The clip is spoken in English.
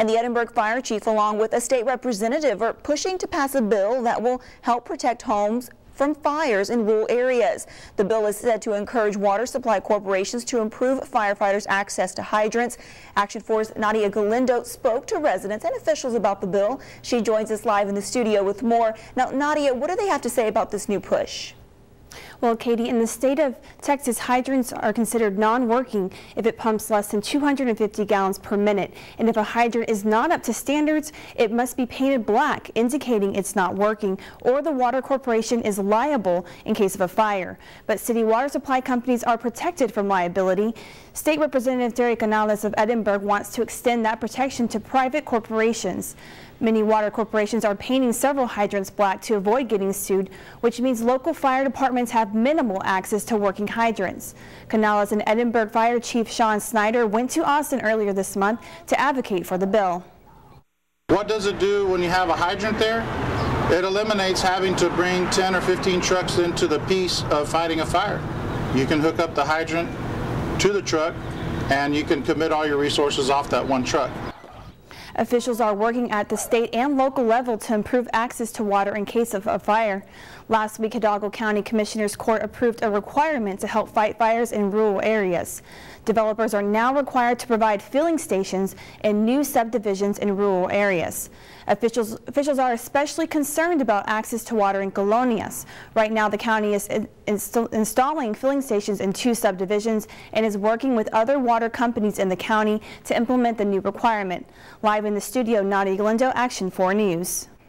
And the Edinburgh Fire Chief, along with a state representative, are pushing to pass a bill that will help protect homes from fires in rural areas. The bill is said to encourage water supply corporations to improve firefighters' access to hydrants. Action Force Nadia Galindo spoke to residents and officials about the bill. She joins us live in the studio with more. Now, Nadia, what do they have to say about this new push? Well, Katie, in the state of Texas, hydrants are considered non-working if it pumps less than 250 gallons per minute. And if a hydrant is not up to standards, it must be painted black, indicating it's not working, or the Water Corporation is liable in case of a fire. But city water supply companies are protected from liability. State Representative Derek Canales of Edinburgh wants to extend that protection to private corporations. Many water corporations are painting several hydrants black to avoid getting sued, which means local fire departments have minimal access to working hydrants. Canales and Edinburgh Fire Chief Sean Snyder went to Austin earlier this month to advocate for the bill. What does it do when you have a hydrant there? It eliminates having to bring 10 or 15 trucks into the piece of fighting a fire. You can hook up the hydrant to the truck and you can commit all your resources off that one truck. Officials are working at the state and local level to improve access to water in case of a fire. Last week, Hidalgo County Commissioner's Court approved a requirement to help fight fires in rural areas. Developers are now required to provide filling stations in new subdivisions in rural areas. Officials, officials are especially concerned about access to water in Colonias. Right now, the county is inst installing filling stations in two subdivisions and is working with other water companies in the county to implement the new requirement. Live in the studio, Nadia Galindo, Action 4 News.